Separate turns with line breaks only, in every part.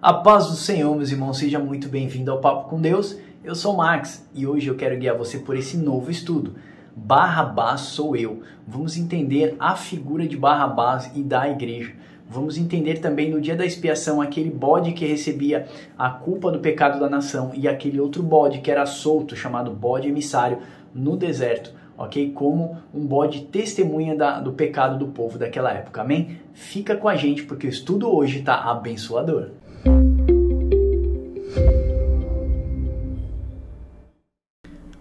A paz do Senhor, meus irmãos, seja muito bem-vindo ao Papo com Deus. Eu sou Max e hoje eu quero guiar você por esse novo estudo. Barrabás sou eu. Vamos entender a figura de Barrabás e da igreja. Vamos entender também no dia da expiação aquele bode que recebia a culpa do pecado da nação e aquele outro bode que era solto, chamado bode emissário, no deserto ok? Como um bode testemunha da, do pecado do povo daquela época, amém? Fica com a gente porque o estudo hoje está abençoador.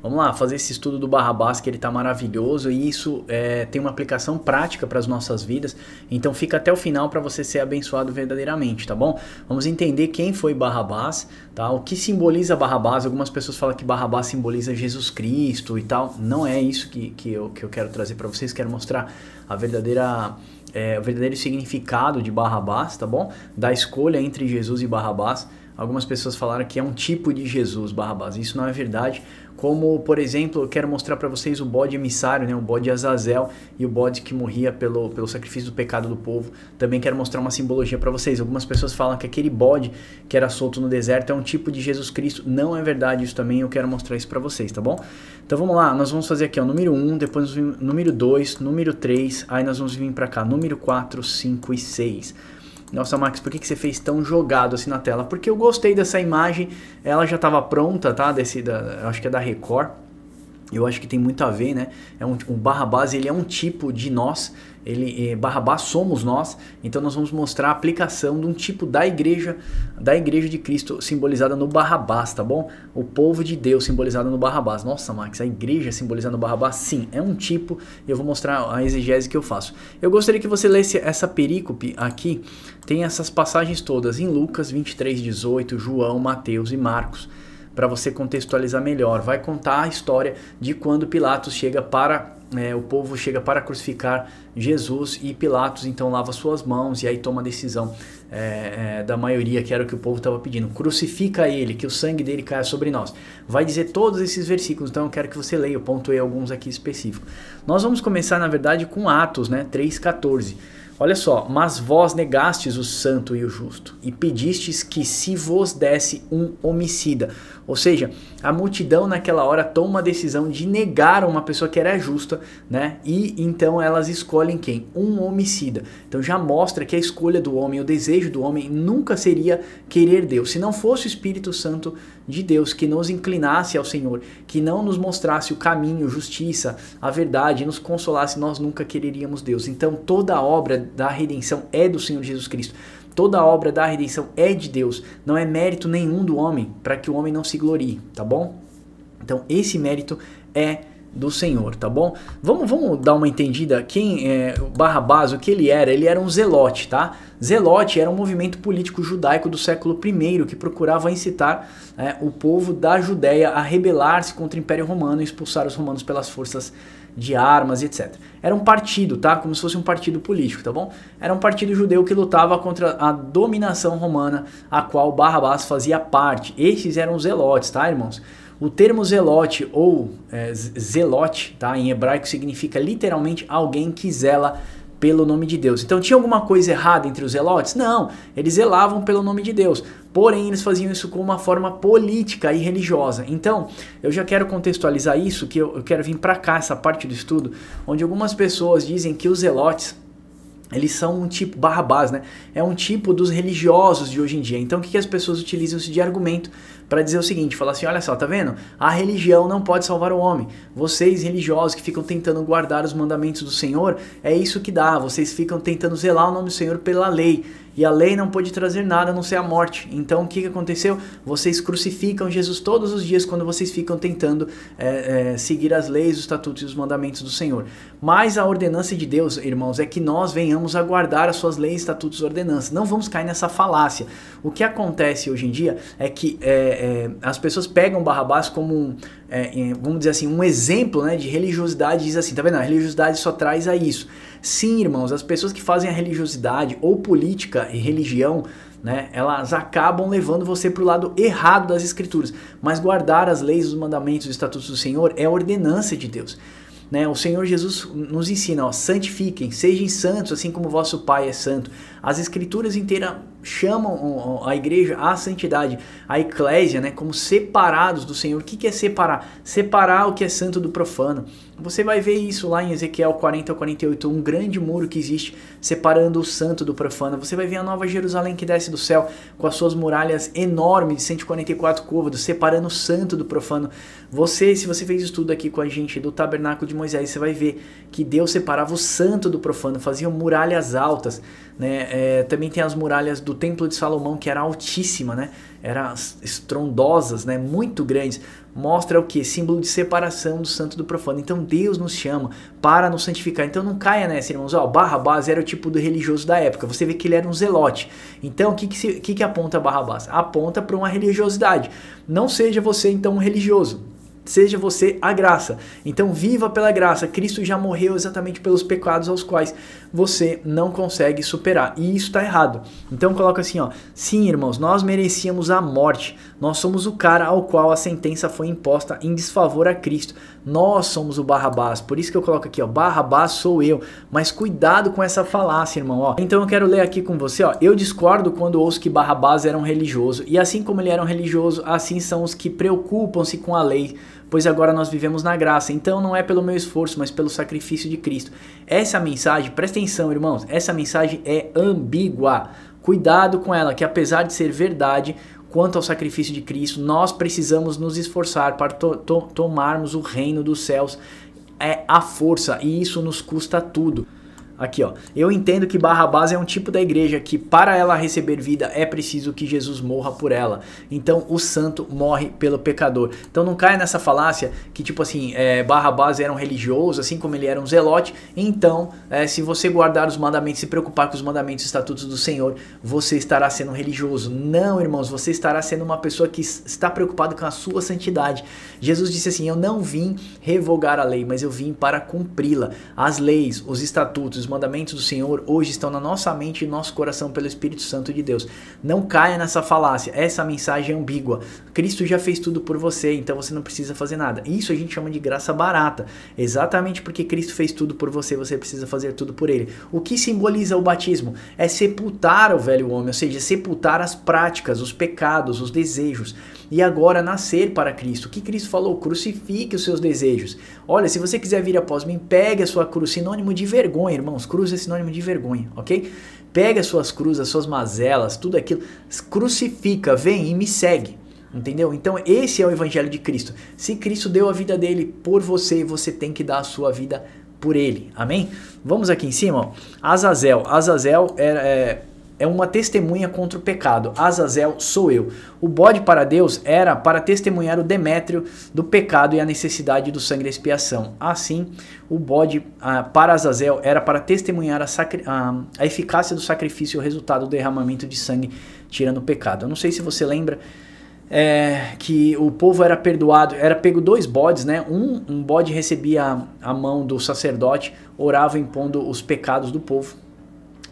Vamos lá, fazer esse estudo do Barrabás que ele está maravilhoso e isso é, tem uma aplicação prática para as nossas vidas. Então fica até o final para você ser abençoado verdadeiramente, tá bom? Vamos entender quem foi Barrabás, tá? O que simboliza Barrabás? Algumas pessoas falam que Barrabás simboliza Jesus Cristo e tal. Não é isso que, que, eu, que eu quero trazer para vocês. Quero mostrar a verdadeira é, o verdadeiro significado de Barrabás, tá bom? Da escolha entre Jesus e Barrabás. Algumas pessoas falaram que é um tipo de Jesus, Barrabás. Isso não é verdade como por exemplo, eu quero mostrar para vocês o bode emissário, né, o bode Azazel e o bode que morria pelo, pelo sacrifício do pecado do povo. Também quero mostrar uma simbologia para vocês. Algumas pessoas falam que aquele bode que era solto no deserto é um tipo de Jesus Cristo. Não é verdade isso também, eu quero mostrar isso para vocês, tá bom? Então vamos lá, nós vamos fazer aqui, o número 1, depois número 2, número 3, aí nós vamos vir para cá, número 4, 5 e 6. Nossa, Max, por que, que você fez tão jogado assim na tela? Porque eu gostei dessa imagem, ela já estava pronta, tá? Desse, da, acho que é da Record eu acho que tem muito a ver, né? É um, o tipo, Barrabás ele é um tipo de nós, ele é, eh, Barrabás somos nós, então nós vamos mostrar a aplicação de um tipo da igreja, da igreja de Cristo simbolizada no Barrabás, tá bom? O povo de Deus simbolizado no Barrabás. Nossa, Max, a igreja simbolizada no Barrabás, sim, é um tipo, e eu vou mostrar a exegese que eu faço. Eu gostaria que você lesse essa perícope aqui, tem essas passagens todas em Lucas 23, 18, João, Mateus e Marcos para você contextualizar melhor. Vai contar a história de quando Pilatos chega para é, o povo chega para crucificar Jesus e Pilatos então lava suas mãos e aí toma a decisão é, é, da maioria que era o que o povo estava pedindo. Crucifica ele, que o sangue dele caia sobre nós. Vai dizer todos esses versículos, então eu quero que você leia, eu pontuei alguns aqui específicos. Nós vamos começar na verdade com Atos né, 3,14. Olha só, mas vós negastes o santo e o justo, e pedistes que se vos desse um homicida. Ou seja, a multidão naquela hora toma a decisão de negar uma pessoa que era justa, né? E então elas escolhem quem? Um homicida. Então já mostra que a escolha do homem, o desejo do homem nunca seria querer Deus. Se não fosse o Espírito Santo de Deus, que nos inclinasse ao Senhor, que não nos mostrasse o caminho, justiça, a verdade, nos consolasse, nós nunca quereríamos Deus. Então toda a obra da redenção é do Senhor Jesus Cristo. Toda a obra da redenção é de Deus, não é mérito nenhum do homem, para que o homem não se glorie, tá bom? Então esse mérito é do Senhor, tá bom? Vamos, vamos dar uma entendida quem é, Barrabás, o que ele era? Ele era um zelote, tá? Zelote era um movimento político judaico do século I que procurava incitar é, o povo da Judéia a rebelar-se contra o Império Romano e expulsar os romanos pelas forças de armas, etc. Era um partido, tá? Como se fosse um partido político, tá bom? Era um partido judeu que lutava contra a dominação romana, a qual Barrabás fazia parte. Esses eram os zelotes, tá, irmãos? O termo zelote ou é, zelote, tá? Em hebraico significa literalmente alguém que zela pelo nome de Deus. Então tinha alguma coisa errada entre os zelotes? Não, eles zelavam pelo nome de Deus. Porém, eles faziam isso com uma forma política e religiosa. Então, eu já quero contextualizar isso, que eu, eu quero vir para cá essa parte do estudo, onde algumas pessoas dizem que os zelotes eles são um tipo, Barrabás, né? É um tipo dos religiosos de hoje em dia. Então, o que, que as pessoas utilizam isso de argumento para dizer o seguinte, falar assim, olha só, tá vendo? A religião não pode salvar o homem. Vocês religiosos que ficam tentando guardar os mandamentos do Senhor, é isso que dá. Vocês ficam tentando zelar o nome do Senhor pela lei e a lei não pôde trazer nada a não ser a morte. Então o que, que aconteceu? Vocês crucificam Jesus todos os dias quando vocês ficam tentando é, é, seguir as leis, os estatutos e os mandamentos do Senhor. Mas a ordenança de Deus, irmãos, é que nós venhamos a guardar as suas leis, estatutos e ordenanças. Não vamos cair nessa falácia. O que acontece hoje em dia é que é, as pessoas pegam Barrabás como um, vamos dizer assim, um exemplo né, de religiosidade e diz assim, tá vendo? A religiosidade só traz a isso. Sim, irmãos, as pessoas que fazem a religiosidade ou política e religião, né, elas acabam levando você para o lado errado das escrituras. Mas guardar as leis, os mandamentos, os estatutos do Senhor é ordenança de Deus. Né? O Senhor Jesus nos ensina, ó, santifiquem, sejam santos, assim como vosso Pai é santo. As escrituras inteiras chamam a igreja à santidade, a eclésia, né, como separados do Senhor. O que é separar? Separar o que é santo do profano. Você vai ver isso lá em Ezequiel 40 a 48, um grande muro que existe separando o santo do profano. Você vai ver a nova Jerusalém que desce do céu com as suas muralhas enormes de 144 côvados, separando o santo do profano. Você, se você fez estudo aqui com a gente do tabernáculo de Moisés, você vai ver que Deus separava o santo do profano, fazia muralhas altas, né? É, é, também tem as muralhas do Templo de Salomão, que era altíssima, né? Era estrondosas, né? Muito grandes. Mostra o que? Símbolo de separação do santo do profano. Então Deus nos chama para nos santificar. Então não caia nessa, irmãos. Ó, Barrabás era o tipo do religioso da época. Você vê que ele era um zelote. Então o que, que, que, que aponta Barrabás? Aponta para uma religiosidade. Não seja você, então, um religioso seja você a graça. Então viva pela graça. Cristo já morreu exatamente pelos pecados aos quais você não consegue superar. E isso está errado. Então coloca assim, ó: "Sim, irmãos, nós merecíamos a morte. Nós somos o cara ao qual a sentença foi imposta em desfavor a Cristo. Nós somos o Barrabás. Por isso que eu coloco aqui, ó: Barrabás sou eu. Mas cuidado com essa falácia, irmão, ó. Então eu quero ler aqui com você, ó: "Eu discordo quando ouço que Barrabás era um religioso, e assim como ele era um religioso, assim são os que preocupam-se com a lei." pois agora nós vivemos na graça. Então não é pelo meu esforço, mas pelo sacrifício de Cristo. Essa mensagem, presta atenção, irmãos, essa mensagem é ambígua. Cuidado com ela, que apesar de ser verdade, quanto ao sacrifício de Cristo, nós precisamos nos esforçar para to to tomarmos o reino dos céus é a força e isso nos custa tudo. Aqui, ó. Eu entendo que Barrabás é um tipo da igreja que, para ela receber vida, é preciso que Jesus morra por ela. Então, o santo morre pelo pecador. Então, não cai nessa falácia que, tipo assim, é, Barrabás era um religioso, assim como ele era um zelote. Então, é, se você guardar os mandamentos, se preocupar com os mandamentos e estatutos do Senhor, você estará sendo religioso. Não, irmãos, você estará sendo uma pessoa que está preocupada com a sua santidade. Jesus disse assim: Eu não vim revogar a lei, mas eu vim para cumpri-la. As leis, os estatutos, os mandamentos do Senhor hoje estão na nossa mente e nosso coração pelo Espírito Santo de Deus. Não caia nessa falácia, essa mensagem é ambígua. Cristo já fez tudo por você, então você não precisa fazer nada. Isso a gente chama de graça barata. Exatamente porque Cristo fez tudo por você, você precisa fazer tudo por ele. O que simboliza o batismo? É sepultar o velho homem, ou seja, sepultar as práticas, os pecados, os desejos e agora nascer para Cristo. O que Cristo falou? Crucifique os seus desejos. Olha, se você quiser vir após mim, pegue a sua cruz, sinônimo de vergonha, irmãos. Cruz é sinônimo de vergonha, ok? Pega as suas cruzes, as suas mazelas, tudo aquilo, crucifica, vem e me segue. Entendeu? Então, esse é o evangelho de Cristo. Se Cristo deu a vida dele por você, você tem que dar a sua vida por ele. Amém? Vamos aqui em cima, ó. Azazel. Azazel era, é, é uma testemunha contra o pecado. Azazel sou eu. O bode para Deus era para testemunhar o Demétrio do pecado e a necessidade do sangue da expiação. Assim, o bode ah, para Azazel era para testemunhar a, ah, a eficácia do sacrifício e o resultado do derramamento de sangue tirando o pecado. Eu não sei se você lembra é, que o povo era perdoado, era pego dois bodes, né? Um, um bode recebia a, a mão do sacerdote, orava impondo os pecados do povo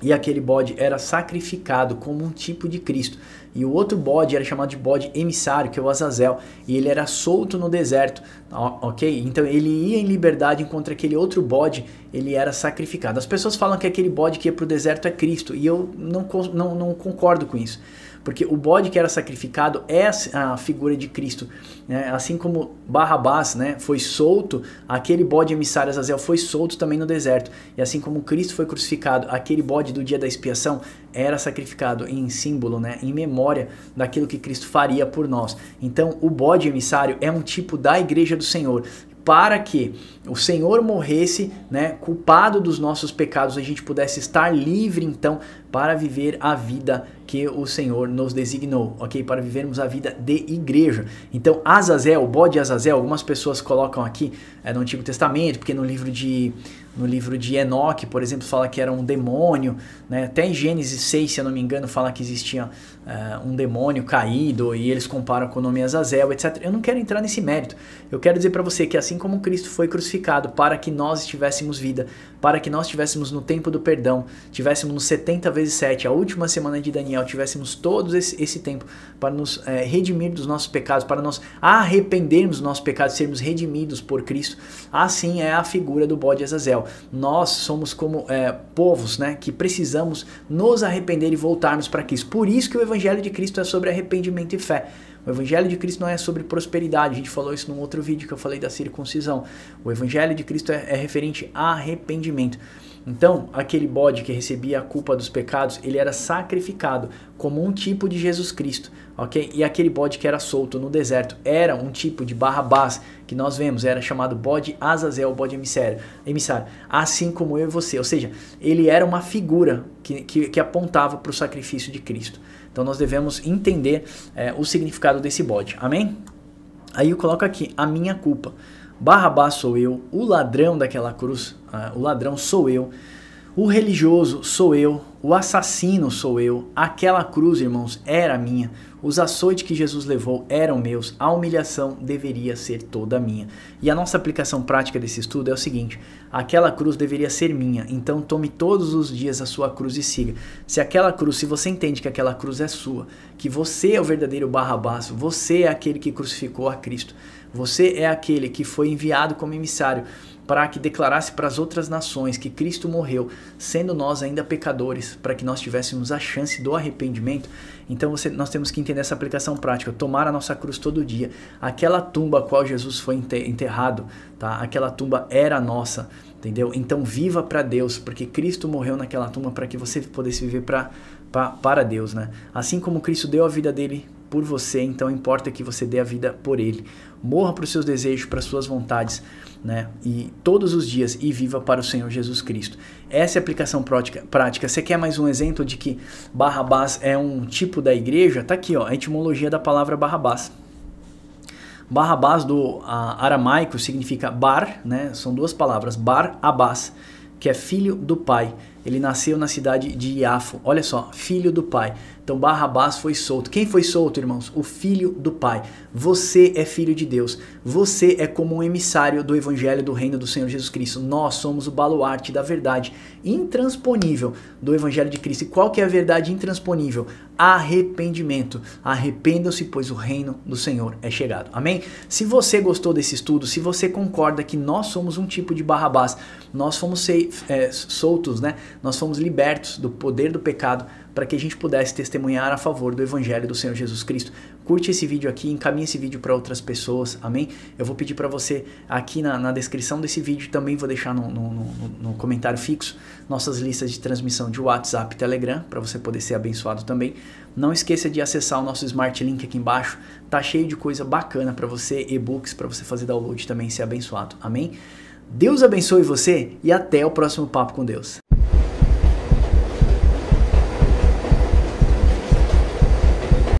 e aquele bode era sacrificado como um tipo de Cristo. E o outro bode era chamado de bode emissário, que é o Azazel, e ele era solto no deserto, ok? Então ele ia em liberdade enquanto aquele outro bode ele era sacrificado. As pessoas falam que aquele bode que ia para o deserto é Cristo, e eu não, não, não concordo com isso porque o bode que era sacrificado é a figura de Cristo. Né? Assim como Barrabás né, foi solto, aquele bode emissário Azazel foi solto também no deserto. E assim como Cristo foi crucificado, aquele bode do dia da expiação era sacrificado em símbolo, né, em memória daquilo que Cristo faria por nós. Então, o bode emissário é um tipo da igreja do Senhor para que o Senhor morresse, né, culpado dos nossos pecados, a gente pudesse estar livre então para viver a vida que o Senhor nos designou, ok? Para vivermos a vida de igreja. Então, Azazel, o bode Azazel, algumas pessoas colocam aqui é, no Antigo Testamento, porque no livro de no livro de Enoque, por exemplo, fala que era um demônio, né? até em Gênesis 6, se eu não me engano, fala que existia uh, um demônio caído e eles comparam com o nome Azazel, etc. Eu não quero entrar nesse mérito. Eu quero dizer para você que assim como Cristo foi crucificado para que nós tivéssemos vida, para que nós tivéssemos no tempo do perdão, tivéssemos nos 70 vezes 7, a última semana de Daniel, tivéssemos todo esse, esse tempo para nos é, redimir dos nossos pecados, para nos arrependermos dos nossos pecados, sermos redimidos por Cristo, assim é a figura do bode Azazel nós somos como é, povos né, que precisamos nos arrepender e voltarmos para Cristo. Por isso que o Evangelho de Cristo é sobre arrependimento e fé. O Evangelho de Cristo não é sobre prosperidade, a gente falou isso num outro vídeo que eu falei da circuncisão. O Evangelho de Cristo é, é referente a arrependimento. Então, aquele bode que recebia a culpa dos pecados, ele era sacrificado como um tipo de Jesus Cristo, ok? E aquele bode que era solto no deserto era um tipo de Barrabás, que nós vemos, era chamado bode Azazel, bode emissário, emissário assim como eu e você. Ou seja, ele era uma figura que, que, que apontava para o sacrifício de Cristo. Então, nós devemos entender é, o significado desse bode, amém? Aí eu coloco aqui, a minha culpa. Barrabás sou eu, o ladrão daquela cruz, ah, o ladrão sou eu, o religioso sou eu, o assassino sou eu, aquela cruz, irmãos, era minha, os açoites que Jesus levou eram meus, a humilhação deveria ser toda minha. E a nossa aplicação prática desse estudo é o seguinte: aquela cruz deveria ser minha, então tome todos os dias a sua cruz e siga. Se aquela cruz, se você entende que aquela cruz é sua, que você é o verdadeiro barrabás, você é aquele que crucificou a Cristo, você é aquele que foi enviado como emissário para que declarasse para as outras nações que Cristo morreu, sendo nós ainda pecadores, para que nós tivéssemos a chance do arrependimento. Então você, nós temos que entender essa aplicação prática, tomar a nossa cruz todo dia. Aquela tumba a qual Jesus foi enterrado, tá? Aquela tumba era nossa, entendeu? Então viva para Deus, porque Cristo morreu naquela tumba para que você pudesse viver para para Deus, né? Assim como Cristo deu a vida dele por você, então importa que você dê a vida por ele. Morra para os seus desejos, para as suas vontades, né? E todos os dias e viva para o Senhor Jesus Cristo. Essa é a aplicação prática. prática. Você quer mais um exemplo de que Barrabás é um tipo da igreja? Tá aqui, ó, a etimologia da palavra Barrabás. Barrabás do a, aramaico significa bar, né? São duas palavras, bar abás, que é filho do pai. Ele nasceu na cidade de Iafo. Olha só, filho do pai. Então Barrabás foi solto. Quem foi solto, irmãos? O filho do pai. Você é filho de Deus. Você é como um emissário do evangelho do reino do Senhor Jesus Cristo. Nós somos o baluarte da verdade intransponível do evangelho de Cristo. E qual que é a verdade intransponível? Arrependimento. Arrependam-se, pois o reino do Senhor é chegado. Amém? Se você gostou desse estudo, se você concorda que nós somos um tipo de Barrabás, nós fomos é, soltos, né? nós fomos libertos do poder do pecado para que a gente pudesse testemunhar a favor do Evangelho do Senhor Jesus Cristo. Curte esse vídeo aqui, encaminhe esse vídeo para outras pessoas, amém? Eu vou pedir para você aqui na, na, descrição desse vídeo, também vou deixar no, no, no, no comentário fixo nossas listas de transmissão de WhatsApp e Telegram, para você poder ser abençoado também. Não esqueça de acessar o nosso Smart Link aqui embaixo, tá cheio de coisa bacana para você, e-books para você fazer download também e ser abençoado. Amém? Deus abençoe você e até o próximo papo com Deus.